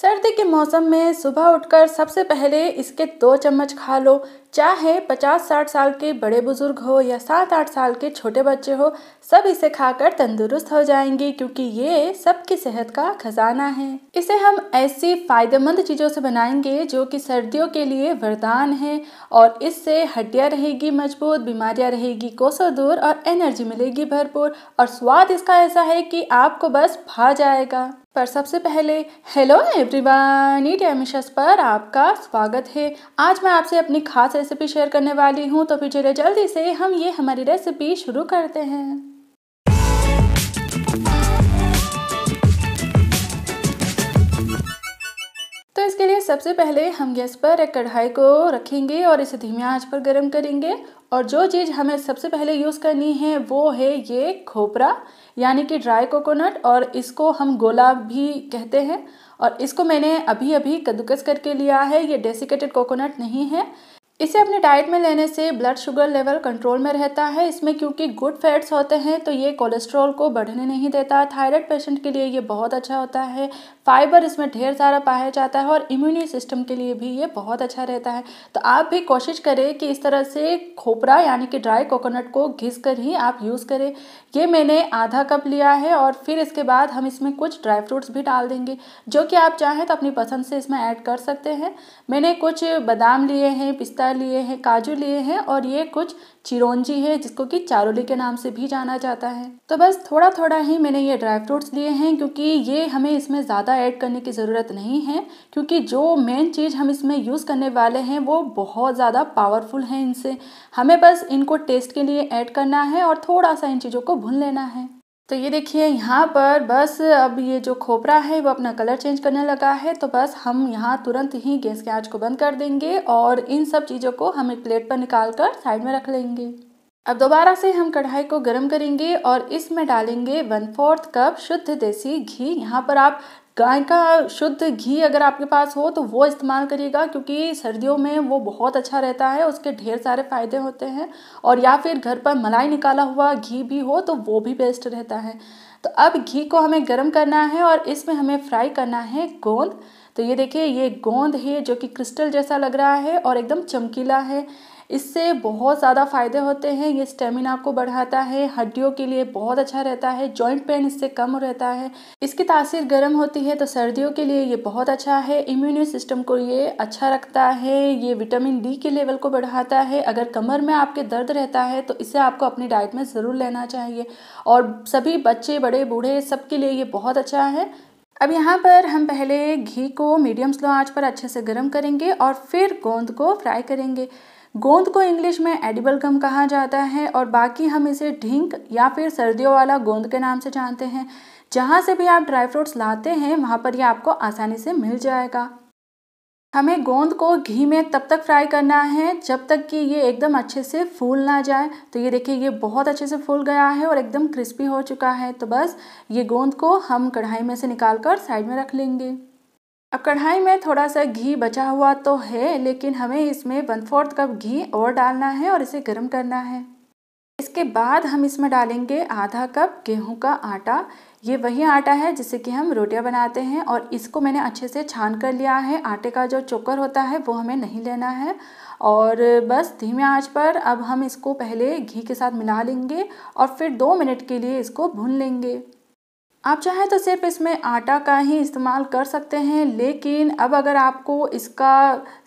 सर्दी के मौसम में सुबह उठकर सबसे पहले इसके दो चम्मच खा लो चाहे 50-60 साल के बड़े बुजुर्ग हो या 7-8 साल के छोटे बच्चे हो सब इसे खाकर तंदुरुस्त हो जाएंगे क्योंकि ये सबकी सेहत का खजाना है इसे हम ऐसी फ़ायदेमंद चीज़ों से बनाएंगे जो कि सर्दियों के लिए वरदान है और इससे हड्डियाँ रहेगी मजबूत बीमारियाँ रहेगी कोसों दूर और एनर्जी मिलेगी भरपूर और स्वाद इसका ऐसा है कि आपको बस भा जाएगा पर सबसे पहले हेलो एवरीवन ईट टेमिशस पर आपका स्वागत है आज मैं आपसे अपनी खास रेसिपी शेयर करने वाली हूँ तो फिर चलिए जल्दी से हम ये हमारी रेसिपी शुरू करते हैं इसके लिए सबसे पहले हम गैस पर एक कढ़ाई को रखेंगे और इसे धीमी आंच पर गर्म करेंगे और जो चीज़ हमें सबसे पहले यूज़ करनी है वो है ये खोपरा यानी कि ड्राई कोकोनट और इसको हम गोला भी कहते हैं और इसको मैंने अभी अभी कद्दूकस करके लिया है ये डेसिकेटेड कोकोनट नहीं है इसे अपने डाइट में लेने से ब्लड शुगर लेवल कंट्रोल में रहता है इसमें क्योंकि गुड फैट्स होते हैं तो ये कोलेस्ट्रॉल को बढ़ने नहीं देता थायराइड पेशेंट के लिए ये बहुत अच्छा होता है फाइबर इसमें ढेर सारा पाया जाता है और इम्यूनी सिस्टम के लिए भी ये बहुत अच्छा रहता है तो आप भी कोशिश करें कि इस तरह से खोपरा यानी कि ड्राई कोकोनट को घिस कर ही आप यूज़ करें ये मैंने आधा कप लिया है और फिर इसके बाद हम इसमें कुछ ड्राई फ्रूट्स भी डाल देंगे जो कि आप चाहें तो अपनी पसंद से इसमें ऐड कर सकते हैं मैंने कुछ बादाम लिए हैं पिस्ता लिए हैं काजू लिए हैं और ये कुछ चिरोंजी है जिसको कि चारोली के नाम से भी जाना जाता है तो बस थोड़ा थोड़ा ही मैंने ये ड्राई फ्रूट्स लिए हैं क्योंकि ये हमें इसमें ज़्यादा ऐड करने की ज़रूरत नहीं है क्योंकि जो मेन चीज़ हम इसमें यूज़ करने वाले हैं वो बहुत ज़्यादा पावरफुल हैं इनसे हमें बस इनको टेस्ट के लिए ऐड करना है और थोड़ा सा इन चीज़ों को भून लेना है तो ये देखिए यहाँ पर बस अब ये जो खोपरा है वो अपना कलर चेंज करने लगा है तो बस हम यहाँ तुरंत ही गैस के आँच को बंद कर देंगे और इन सब चीज़ों को हम एक प्लेट पर निकाल कर साइड में रख लेंगे अब दोबारा से हम कढ़ाई को गर्म करेंगे और इसमें डालेंगे वन फोर्थ कप शुद्ध देसी घी यहाँ पर आप गाय का शुद्ध घी अगर आपके पास हो तो वो इस्तेमाल करिएगा क्योंकि सर्दियों में वो बहुत अच्छा रहता है उसके ढेर सारे फ़ायदे होते हैं और या फिर घर पर मलाई निकाला हुआ घी भी हो तो वो भी बेस्ट रहता है तो अब घी को हमें गर्म करना है और इसमें हमें फ्राई करना है गोंद तो ये देखिए ये गोंद है जो कि क्रिस्टल जैसा लग रहा है और एकदम चमकीला है इससे बहुत ज़्यादा फ़ायदे होते हैं ये स्टेमिना आपको बढ़ाता है हड्डियों के लिए बहुत अच्छा रहता है जॉइंट पेन इससे कम रहता है इसकी तासीर गर्म होती है तो सर्दियों के लिए ये बहुत अच्छा है इम्यून सिस्टम को ये अच्छा रखता है ये विटामिन डी के लेवल को बढ़ाता है अगर कमर में आपके दर्द रहता है तो इसे आपको अपनी डाइट में ज़रूर लेना चाहिए और सभी बच्चे बड़े बूढ़े सबके लिए ये बहुत अच्छा है अब यहाँ पर हम पहले घी को मीडियम स्लो आंच पर अच्छे से गर्म करेंगे और फिर गोंद को फ्राई करेंगे गोंद को इंग्लिश में एडिबल गम कहा जाता है और बाकी हम इसे ढिंक या फिर सर्दियों वाला गोंद के नाम से जानते हैं जहाँ से भी आप ड्राई फ्रूट्स लाते हैं वहाँ पर यह आपको आसानी से मिल जाएगा हमें गोंद को घी में तब तक फ्राई करना है जब तक कि ये एकदम अच्छे से फूल ना जाए तो ये देखिए ये बहुत अच्छे से फूल गया है और एकदम क्रिस्पी हो चुका है तो बस ये गोंद को हम कढ़ाई में से निकाल कर साइड में रख लेंगे अब कढ़ाई में थोड़ा सा घी बचा हुआ तो है लेकिन हमें इसमें वन फोर्थ कप घी और डालना है और इसे गर्म करना है इसके बाद हम इसमें डालेंगे आधा कप गेहूं का आटा ये वही आटा है जिससे कि हम रोटियां बनाते हैं और इसको मैंने अच्छे से छान कर लिया है आटे का जो चोकर होता है वो हमें नहीं लेना है और बस धीमे आंच पर अब हम इसको पहले घी के साथ मिला लेंगे और फिर दो मिनट के लिए इसको भून लेंगे आप चाहें तो सिर्फ इसमें आटा का ही इस्तेमाल कर सकते हैं लेकिन अब अगर आपको इसका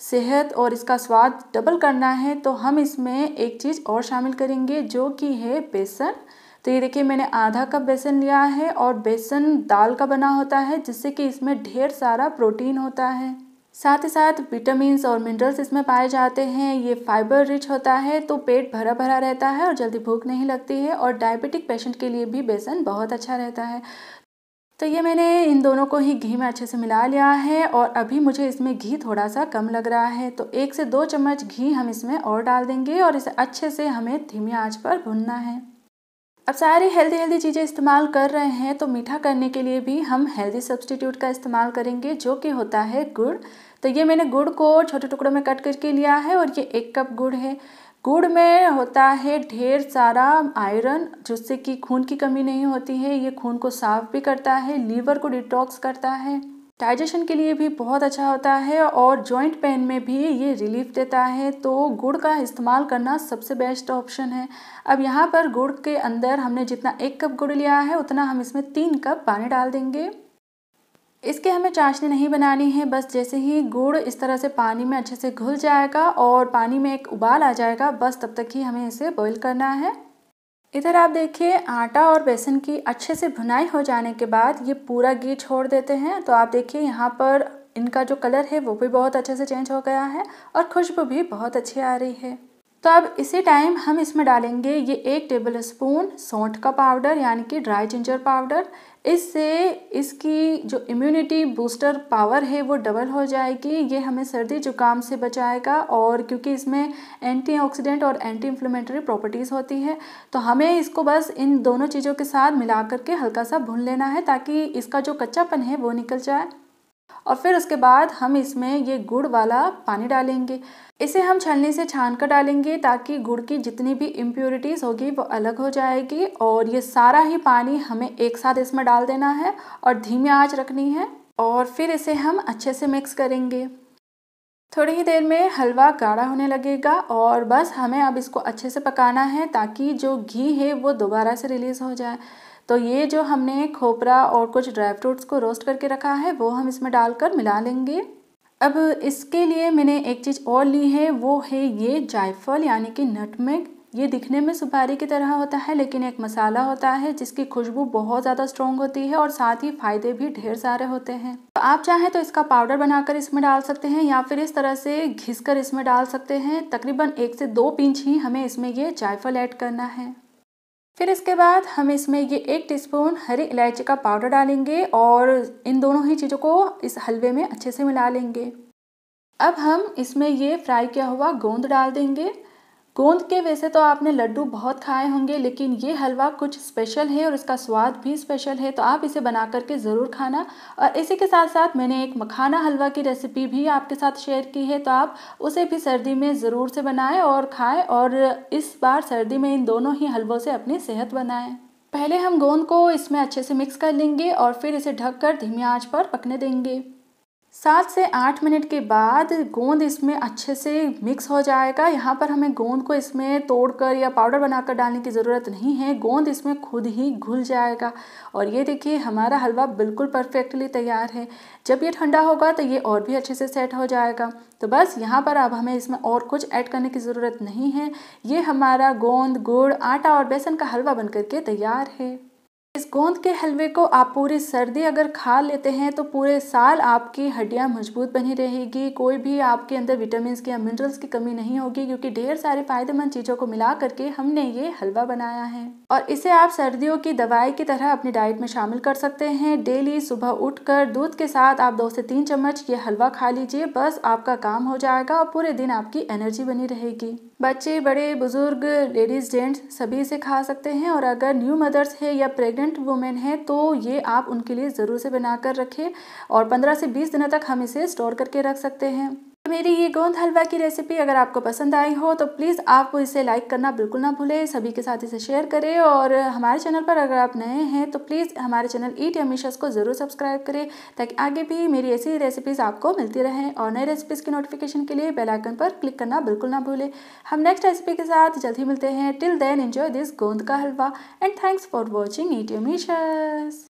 सेहत और इसका स्वाद डबल करना है तो हम इसमें एक चीज़ और शामिल करेंगे जो कि है बेसन तो ये देखिए मैंने आधा कप बेसन लिया है और बेसन दाल का बना होता है जिससे कि इसमें ढेर सारा प्रोटीन होता है साथ ही साथ विटामिन और मिनरल्स इसमें पाए जाते हैं ये फाइबर रिच होता है तो पेट भरा भरा रहता है और जल्दी भूख नहीं लगती है और डायबिटिक पेशेंट के लिए भी बेसन बहुत अच्छा रहता है तो ये मैंने इन दोनों को ही घी में अच्छे से मिला लिया है और अभी मुझे इसमें घी थोड़ा सा कम लग रहा है तो एक से दो चम्मच घी हम इसमें और डाल देंगे और इसे अच्छे से हमें धीमी आँच पर भुनना है अब सारी हेल्दी हेल्दी चीज़ें इस्तेमाल कर रहे हैं तो मीठा करने के लिए भी हम हेल्दी सब्सटीट्यूट का इस्तेमाल करेंगे जो कि होता है गुड़ तो ये मैंने गुड़ को छोटे टुकड़ों में कट करके लिया है और ये एक कप गुड़ है गुड़ में होता है ढेर सारा आयरन जिससे कि खून की कमी नहीं होती है ये खून को साफ भी करता है लीवर को डिटॉक्स करता है डाइजेशन के लिए भी बहुत अच्छा होता है और जॉइंट पेन में भी ये रिलीफ देता है तो गुड़ का इस्तेमाल करना सबसे बेस्ट ऑप्शन है अब यहाँ पर गुड़ के अंदर हमने जितना एक कप गुड़ लिया है उतना हम इसमें तीन कप पानी डाल देंगे इसके हमें चाशनी नहीं बनानी है बस जैसे ही गुड़ इस तरह से पानी में अच्छे से घुल जाएगा और पानी में एक उबाल आ जाएगा बस तब तक ही हमें इसे बॉईल करना है इधर आप देखिए आटा और बेसन की अच्छे से भुनाई हो जाने के बाद ये पूरा घी छोड़ देते हैं तो आप देखिए यहाँ पर इनका जो कलर है वो भी बहुत अच्छे से चेंज हो गया है और खुशबू भी बहुत अच्छी आ रही है तो अब इसी टाइम हम इसमें डालेंगे ये एक टेबल स्पून सौंठ का पाउडर यानी कि ड्राई जिंजर पाउडर इससे इसकी जो इम्यूनिटी बूस्टर पावर है वो डबल हो जाएगी ये हमें सर्दी जुकाम से बचाएगा और क्योंकि इसमें एंटीऑक्सीडेंट और एंटी इन्फ्लेमेटरी प्रॉपर्टीज़ होती है तो हमें इसको बस इन दोनों चीज़ों के साथ मिला करके हल्का सा भून लेना है ताकि इसका जो कच्चापन है वो निकल जाए और फिर उसके बाद हम इसमें ये गुड़ वाला पानी डालेंगे इसे हम छलनी से छान कर डालेंगे ताकि गुड़ की जितनी भी इम्प्योरिटीज़ होगी वो अलग हो जाएगी और ये सारा ही पानी हमें एक साथ इसमें डाल देना है और धीमी आँच रखनी है और फिर इसे हम अच्छे से मिक्स करेंगे थोड़ी ही देर में हलवा गाढ़ा होने लगेगा और बस हमें अब इसको अच्छे से पकाना है ताकि जो घी है वो दोबारा से रिलीज़ हो जाए तो ये जो हमने खोपरा और कुछ ड्राई फ्रूट्स को रोस्ट करके रखा है वो हम इसमें डालकर मिला लेंगे अब इसके लिए मैंने एक चीज़ और ली है वो है ये जायफल यानी कि नटमेग ये दिखने में सुपारी की तरह होता है लेकिन एक मसाला होता है जिसकी खुशबू बहुत ज़्यादा स्ट्रॉन्ग होती है और साथ ही फ़ायदे भी ढेर सारे होते हैं तो आप चाहें तो इसका पाउडर बनाकर इसमें डाल सकते हैं या फिर इस तरह से घिस कर इसमें डाल सकते हैं तकरीबन एक से दो पिंच ही हमें इसमें ये जायफल ऐड करना है फिर इसके बाद हम इसमें ये एक टीस्पून हरी इलायची का पाउडर डालेंगे और इन दोनों ही चीज़ों को इस हलवे में अच्छे से मिला लेंगे अब हम इसमें ये फ्राई किया हुआ गोंद डाल देंगे गोंद के वैसे तो आपने लड्डू बहुत खाए होंगे लेकिन ये हलवा कुछ स्पेशल है और इसका स्वाद भी स्पेशल है तो आप इसे बना करके ज़रूर खाना और इसी के साथ साथ मैंने एक मखाना हलवा की रेसिपी भी आपके साथ शेयर की है तो आप उसे भी सर्दी में ज़रूर से बनाएं और खाएं और इस बार सर्दी में इन दोनों ही हलवों से अपनी सेहत बनाएँ पहले हम गोंद को इसमें अच्छे से मिक्स कर लेंगे और फिर इसे कर धीमी आँच पर पकने देंगे सात से आठ मिनट के बाद गोंद इसमें अच्छे से मिक्स हो जाएगा यहाँ पर हमें गोंद को इसमें तोड़कर या पाउडर बनाकर डालने की ज़रूरत नहीं है गोंद इसमें खुद ही घुल जाएगा और ये देखिए हमारा हलवा बिल्कुल परफेक्टली तैयार है जब ये ठंडा होगा तो ये और भी अच्छे से सेट हो जाएगा तो बस यहाँ पर अब हमें इसमें और कुछ ऐड करने की ज़रूरत नहीं है ये हमारा गोंद गुड़ आटा और बेसन का हलवा बन के तैयार है इस गोंद के हलवे को आप पूरी सर्दी अगर खा लेते हैं तो पूरे साल आपकी हड्डियां मजबूत बनी रहेगी कोई भी आपके अंदर विटामिन की या मिनरल्स की कमी नहीं होगी क्योंकि ढेर सारे फायदेमंद चीज़ों को मिला करके हमने ये हलवा बनाया है और इसे आप सर्दियों की दवाई की तरह अपनी डाइट में शामिल कर सकते हैं डेली सुबह उठकर दूध के साथ आप दो से तीन चम्मच ये हलवा खा लीजिए बस आपका काम हो जाएगा और पूरे दिन आपकी एनर्जी बनी रहेगी बच्चे बड़े बुजुर्ग लेडीज जेंट्स सभी इसे खा सकते हैं और अगर न्यू मदर्स है या प्रेगनेंट प्रेग्नेंट वुमेन है तो ये आप उनके लिए ज़रूर से बनाकर रखें और पंद्रह से बीस दिनों तक हम इसे स्टोर करके रख सकते हैं मेरी ये गोंद हलवा की रेसिपी अगर आपको पसंद आई हो तो प्लीज़ आप इसे लाइक करना बिल्कुल ना भूलें सभी के साथ इसे शेयर करें और हमारे चैनल पर अगर आप नए हैं तो प्लीज़ हमारे चैनल ईट अमीशस को ज़रूर सब्सक्राइब करें ताकि आगे भी मेरी ऐसी रेसिपीज़ आपको मिलती रहें और नए रेसिपीज़ की नोटिफिकेशन के लिए बेलाइकन पर क्लिक करना बिल्कुल ना भूलें हम नेक्स्ट रेसिपी के साथ जल्द ही मिलते हैं टिल देन एन्जॉय दिस गोंद का हलवा and thanks for watching eat अमीशस